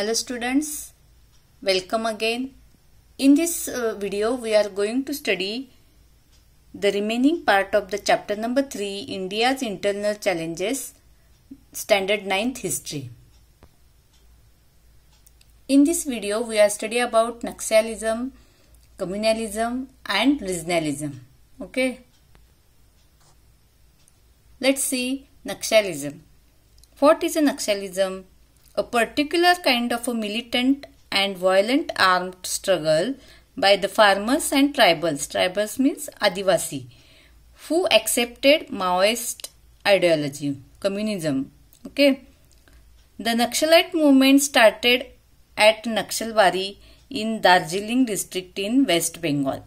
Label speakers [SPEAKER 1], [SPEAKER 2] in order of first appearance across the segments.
[SPEAKER 1] Hello students, welcome again. In this uh, video we are going to study the remaining part of the chapter number 3 India's internal challenges standard 9th history. In this video we are study about Naxalism, communalism and regionalism. Okay. Let's see Naxalism. What is a Naxalism? a particular kind of a militant and violent armed struggle by the farmers and tribals. Tribals means Adivasi, who accepted Maoist ideology, communism. Okay. The Naxalite movement started at Naxalwari in Darjeeling district in West Bengal.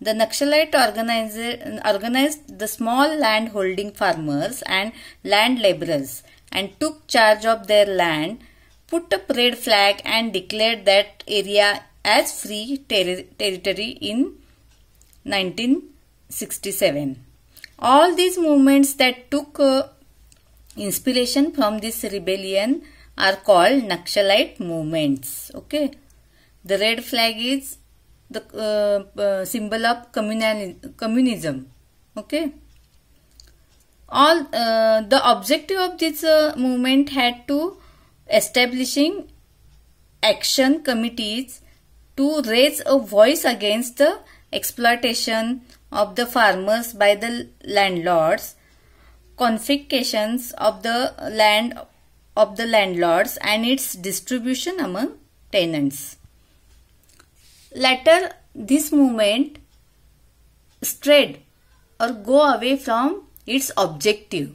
[SPEAKER 1] The Naxalite organized, organized the small landholding farmers and land laborers and took charge of their land, put up red flag and declared that area as free ter territory in 1967. All these movements that took uh, inspiration from this rebellion are called Naxalite movements. Okay, the red flag is the uh, uh, symbol of communal communism. Okay all uh, the objective of this uh, movement had to establishing action committees to raise a voice against the exploitation of the farmers by the landlords confiscations of the land of the landlords and its distribution among tenants later this movement spread or go away from its objective.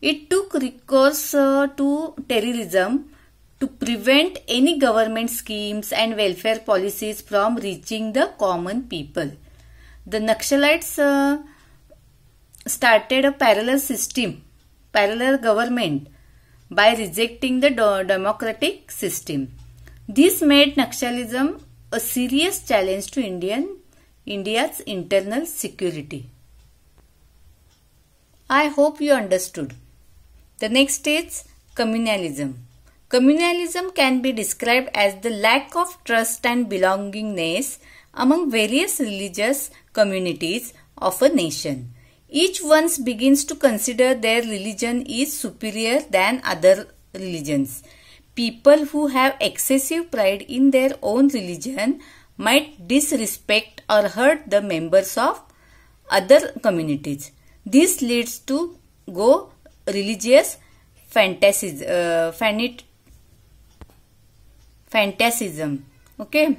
[SPEAKER 1] It took recourse uh, to terrorism to prevent any government schemes and welfare policies from reaching the common people. The Naxalites uh, started a parallel system, parallel government by rejecting the democratic system. This made Naxalism a serious challenge to Indian India's internal security. I hope you understood. The next is communalism. Communalism can be described as the lack of trust and belongingness among various religious communities of a nation. Each one begins to consider their religion is superior than other religions. People who have excessive pride in their own religion might disrespect or hurt the members of other communities. This leads to go religious fantasies, uh, fanit, fantasism. Okay.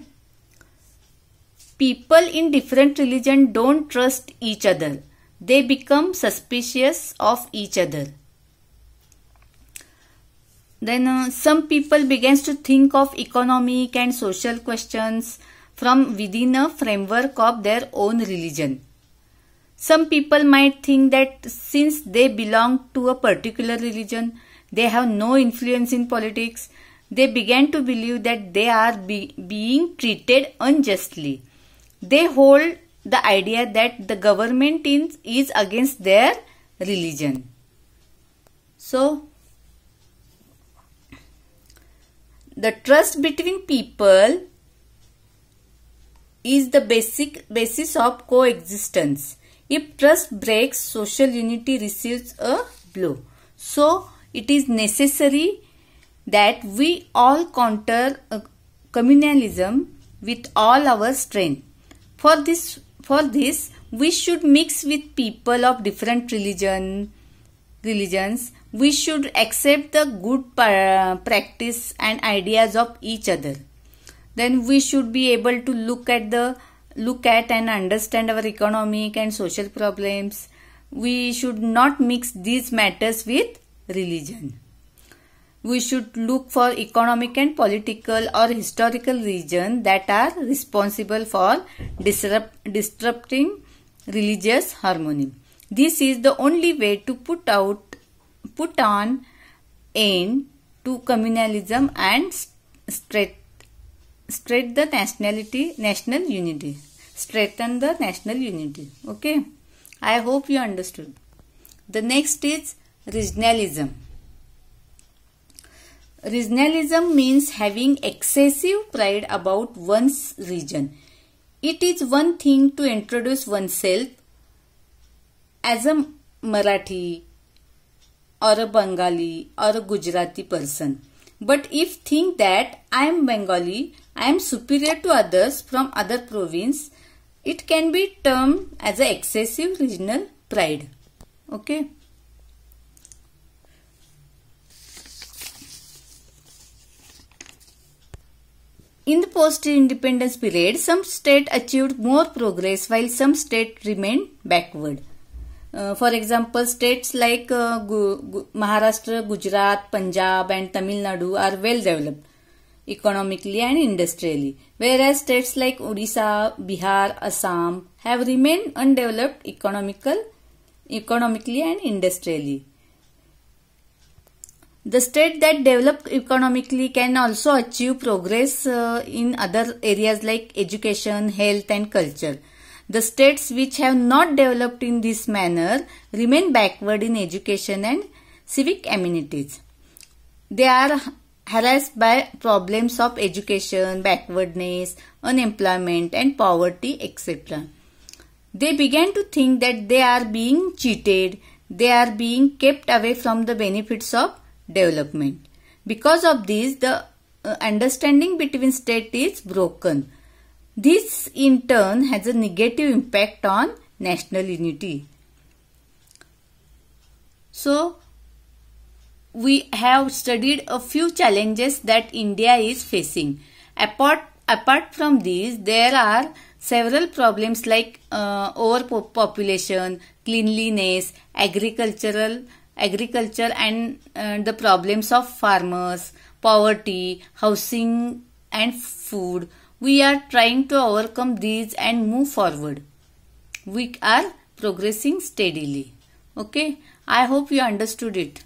[SPEAKER 1] People in different religion don't trust each other. They become suspicious of each other. Then uh, some people begins to think of economic and social questions from within a framework of their own religion. Some people might think that since they belong to a particular religion, they have no influence in politics. They began to believe that they are be being treated unjustly. They hold the idea that the government is against their religion. So, the trust between people is the basic basis of coexistence if trust breaks, social unity receives a blow. So, it is necessary that we all counter uh, communalism with all our strength. For this, for this, we should mix with people of different religion, religions. We should accept the good uh, practice and ideas of each other. Then we should be able to look at the look at and understand our economic and social problems, we should not mix these matters with religion. We should look for economic and political or historical reasons that are responsible for disrupt, disrupting religious harmony. This is the only way to put out, put on end to communalism and straight spread the nationality, national unity. Strengthen the national unity. Okay. I hope you understood. The next is regionalism. Regionalism means having excessive pride about one's region. It is one thing to introduce oneself as a Marathi or a Bengali or a Gujarati person. But if think that I am Bengali, I am superior to others from other province, it can be termed as a excessive regional pride. Okay. In the post-independence period, some state achieved more progress while some state remained backward. Uh, for example, states like uh, Gu Gu Maharashtra, Gujarat, Punjab and Tamil Nadu are well developed economically and industrially, whereas states like Odisha, Bihar, Assam have remained undeveloped economical, economically and industrially. The state that developed economically can also achieve progress uh, in other areas like education, health and culture the states which have not developed in this manner remain backward in education and civic amenities. They are harassed by problems of education, backwardness, unemployment and poverty etc. They began to think that they are being cheated, they are being kept away from the benefits of development. Because of this, the uh, understanding between states is broken this in turn has a negative impact on national unity. So, we have studied a few challenges that India is facing. Apart, apart from these, there are several problems like uh, overpopulation, cleanliness, agricultural agriculture and uh, the problems of farmers, poverty, housing and food, we are trying to overcome these and move forward. We are progressing steadily. Okay. I hope you understood it.